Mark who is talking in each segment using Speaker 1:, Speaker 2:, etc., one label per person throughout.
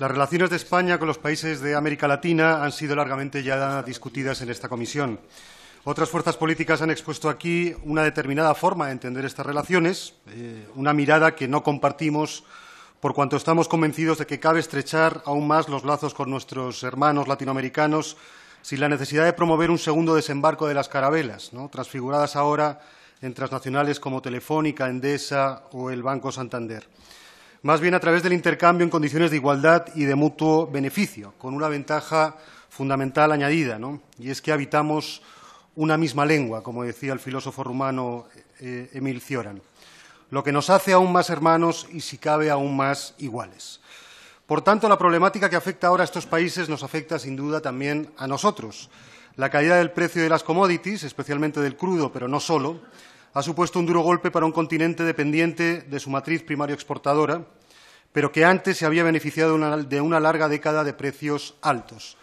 Speaker 1: Las relaciones de España con los países de América Latina han sido largamente ya discutidas en esta comisión. Otras fuerzas políticas han expuesto aquí una determinada forma de entender estas relaciones, eh, una mirada que no compartimos por cuanto estamos convencidos de que cabe estrechar aún más los lazos con nuestros hermanos latinoamericanos sin la necesidad de promover un segundo desembarco de las carabelas, ¿no? transfiguradas ahora en transnacionales como Telefónica, Endesa o el Banco Santander más bien a través del intercambio en condiciones de igualdad y de mutuo beneficio, con una ventaja fundamental añadida, y es que habitamos una misma lengua, como decía el filósofo rumano eh, eh, Emil Cioran, lo que nos hace aún más hermanos y, si cabe, aún más iguales. Por tanto, la problemática que afecta ahora a estos países nos afecta, sin duda, también a nosotros. La caída del precio de las commodities, especialmente del crudo, pero no solo, ha supuesto un duro golpe para un continente dependiente de su matriz primario exportadora, pero que antes se había beneficiado de una larga década de precios altos.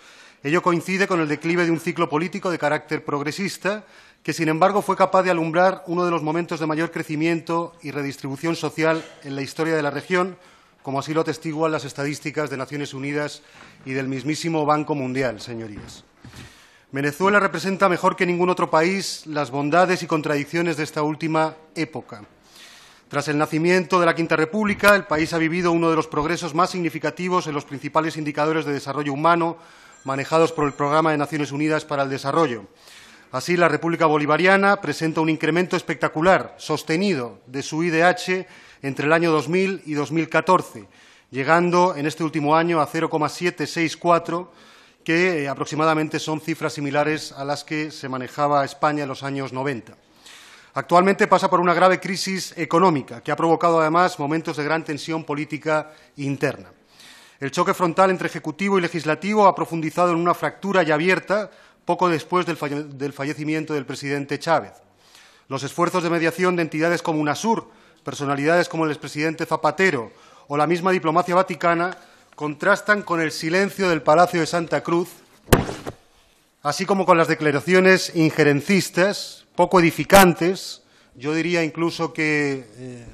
Speaker 1: Ello coincide con el declive de un ciclo político de carácter progresista, que sin embargo fue capaz de alumbrar uno de los momentos de mayor crecimiento y redistribución social en la historia de la región, como así lo atestiguan las estadísticas de Naciones Unidas y del mismísimo Banco Mundial, señorías. Venezuela representa mejor que ningún otro país las bondades y contradicciones de esta última época. Tras el nacimiento de la Quinta República, el país ha vivido uno de los progresos más significativos en los principales indicadores de desarrollo humano manejados por el Programa de Naciones Unidas para el Desarrollo. Así, la República Bolivariana presenta un incremento espectacular, sostenido, de su IDH entre el año 2000 y 2014, llegando en este último año a 0,764 que eh, aproximadamente son cifras similares a las que se manejaba España en los años 90. Actualmente pasa por una grave crisis económica que ha provocado además momentos de gran tensión política interna. El choque frontal entre Ejecutivo y Legislativo ha profundizado en una fractura ya abierta poco después del, fallecimiento del presidente Chávez. Los esfuerzos de mediación de entidades como UNASUR, personalidades como el expresidente Zapatero o la misma diplomacia vaticana contrastan con el silencio del Palacio de Santa Cruz, así como con las declaraciones injerencistas, poco edificantes, yo diría incluso que eh,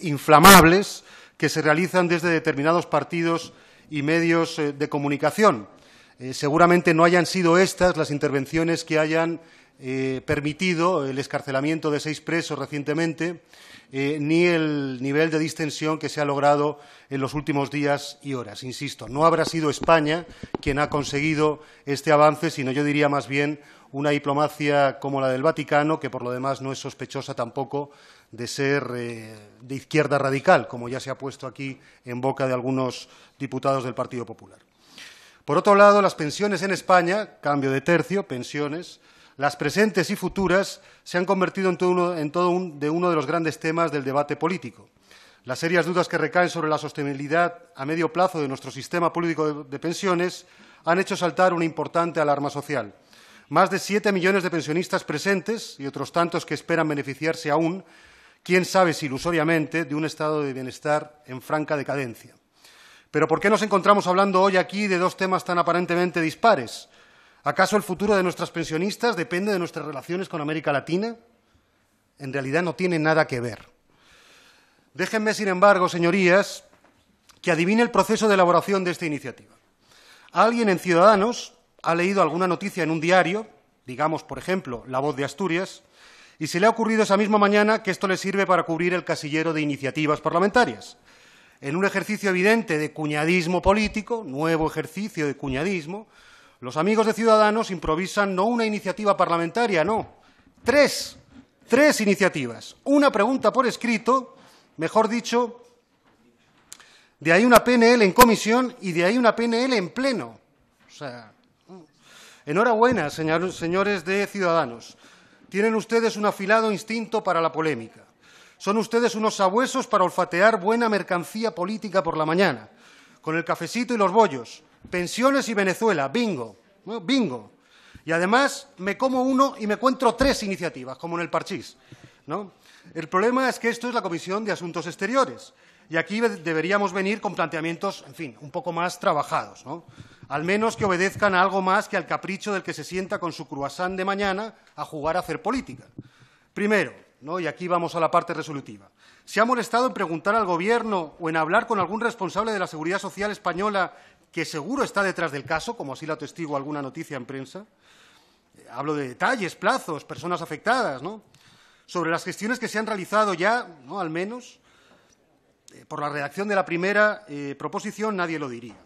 Speaker 1: inflamables, que se realizan desde determinados partidos y medios eh, de comunicación. Eh, seguramente no hayan sido estas las intervenciones que hayan eh, permitido el escarcelamiento de seis presos recientemente, eh, ni el nivel de distensión que se ha logrado en los últimos días y horas. Insisto, no habrá sido España quien ha conseguido este avance, sino yo diría más bien una diplomacia como la del Vaticano, que por lo demás no es sospechosa tampoco de ser eh, de izquierda radical, como ya se ha puesto aquí en boca de algunos diputados del Partido Popular. Por otro lado, las pensiones en España, cambio de tercio, pensiones, las presentes y futuras, se han convertido en todo uno, de uno de los grandes temas del debate político. Las serias dudas que recaen sobre la sostenibilidad a medio plazo de nuestro sistema político de, de pensiones han hecho saltar una importante alarma social. Más de siete millones de pensionistas presentes y otros tantos que esperan beneficiarse aún, quién sabe si ilusoriamente, de un estado de bienestar en franca decadencia. Pero ¿por qué nos encontramos hablando hoy aquí de dos temas tan aparentemente dispares? ¿Acaso el futuro de nuestras pensionistas depende de nuestras relaciones con América Latina? En realidad no tiene nada que ver. Déjenme, sin embargo, señorías, que adivine el proceso de elaboración de esta iniciativa. Alguien en Ciudadanos ha leído alguna noticia en un diario, digamos, por ejemplo, La Voz de Asturias, y se le ha ocurrido esa misma mañana que esto le sirve para cubrir el casillero de iniciativas parlamentarias. En un ejercicio evidente de cuñadismo político, nuevo ejercicio de cuñadismo, los amigos de Ciudadanos improvisan no una iniciativa parlamentaria, no, tres, tres iniciativas. Una pregunta por escrito, mejor dicho, de ahí una PNL en comisión y de ahí una PNL en pleno. Mm. enhorabuena, señores de Ciudadanos. Tienen ustedes un afilado instinto para la polémica. Son ustedes unos sabuesos para olfatear buena mercancía política por la mañana, con el cafecito y los bollos. Pensiones y Venezuela, bingo, bingo. Y además me como uno y me encuentro tres iniciativas, como en el parchís. El problema es que esto es la Comisión de Asuntos Exteriores. Y aquí deberíamos venir con planteamientos, en fin, un poco más trabajados, ¿no? Al menos que obedezcan a algo más que al capricho del que se sienta con su cruasán de mañana a jugar a hacer política. Primero, y aquí vamos a la parte resolutiva. ¿Se ha molestado en preguntar al Gobierno o en hablar con algún responsable de la Seguridad Social española que seguro está detrás del caso, como así la testigo alguna noticia en prensa? Eh, hablo de detalles, plazos, personas afectadas, Sobre las gestiones que se han realizado ya, al menos, eh, por la redacción de la primera eh, proposición nadie lo diría.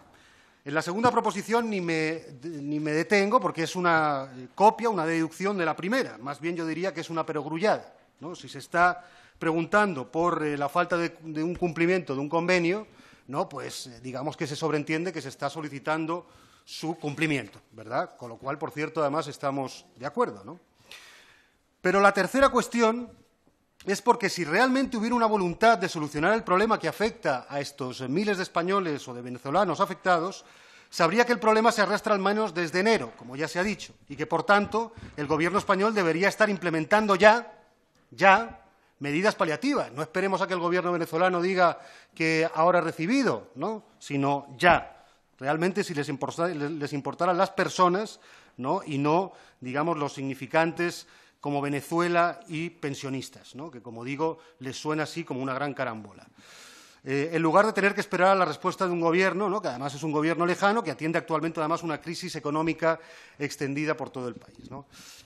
Speaker 1: En la segunda proposición ni me, ni me detengo porque es una copia, una deducción de la primera. Más bien yo diría que es una perogrullada. Si se está preguntando por eh, la falta de, un cumplimiento de un convenio, ¿no? pues eh, digamos que se sobreentiende que se está solicitando su cumplimiento, ¿verdad? Con lo cual, por cierto, además estamos de acuerdo, ¿no? Pero la tercera cuestión es porque si realmente hubiera una voluntad de solucionar el problema que afecta a estos miles de españoles o de venezolanos afectados, sabría que el problema se arrastra al menos desde enero, como ya se ha dicho, y que, por tanto, el Gobierno español debería estar implementando ya ya medidas paliativas. No esperemos a que el gobierno venezolano diga que ahora ha recibido, ¿no? sino ya. Realmente, si les, importara, importaran las personas y no, digamos, los significantes como Venezuela y pensionistas, ¿no? que, como digo, les suena así como una gran carambola. Eh, en lugar de tener que esperar a la respuesta de un gobierno, ¿no? que además es un gobierno lejano, que atiende actualmente además una crisis económica extendida por todo el país.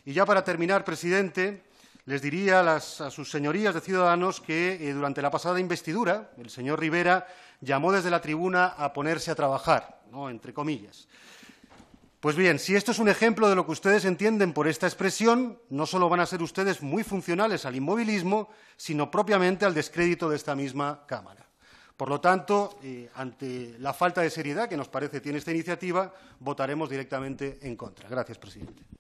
Speaker 1: Y ya para terminar, presidente, les diría a, sus señorías de Ciudadanos que eh, durante la pasada investidura el señor Rivera llamó desde la tribuna a ponerse a trabajar, ¿no? entre comillas. Pues bien, si esto es un ejemplo de lo que ustedes entienden por esta expresión, no solo van a ser ustedes muy funcionales al inmovilismo, sino propiamente al descrédito de esta misma Cámara. Por lo tanto, eh, ante la falta de seriedad que nos parece tiene esta iniciativa, votaremos directamente en contra. Gracias, presidente.